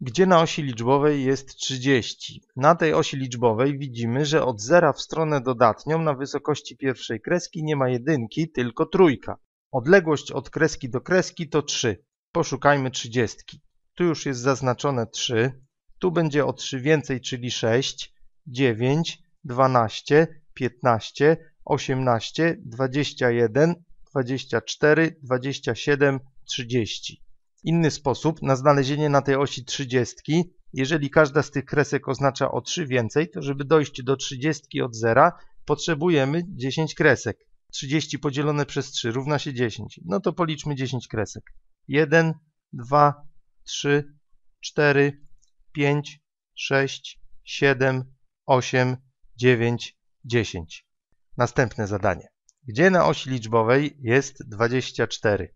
gdzie na osi liczbowej jest 30. Na tej osi liczbowej widzimy, że od zera w stronę dodatnią na wysokości pierwszej kreski nie ma jedynki, tylko trójka. Odległość od kreski do kreski to 3. Poszukajmy 30. Tu już jest zaznaczone 3. Tu będzie o 3 więcej, czyli 6, 9, 12, 15, 18, 21, 24, 27, 30 inny sposób na znalezienie na tej osi 30. Jeżeli każda z tych kresek oznacza o 3 więcej, to żeby dojść do 30 od zera, potrzebujemy 10 kresek. 30 podzielone przez 3 równa się 10. No to policzmy 10 kresek. 1, 2, 3, 4, 5, 6, 7, 8, 9, 10. Następne zadanie. Gdzie na osi liczbowej jest 24?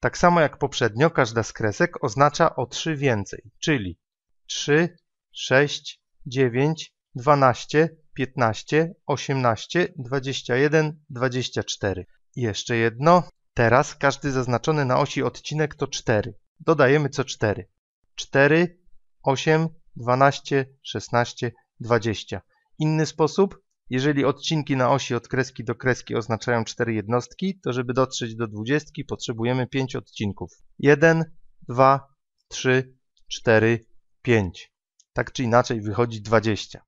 Tak samo jak poprzednio każda z kresek oznacza o 3 więcej, czyli 3, 6, 9, 12, 15, 18, 21, 24. I jeszcze jedno. Teraz każdy zaznaczony na osi odcinek to 4. Dodajemy co 4. 4, 8, 12, 16, 20. Inny sposób jeżeli odcinki na osi od kreski do kreski oznaczają 4 jednostki, to żeby dotrzeć do 20 potrzebujemy 5 odcinków. 1, 2, 3, 4, 5. Tak czy inaczej wychodzi 20.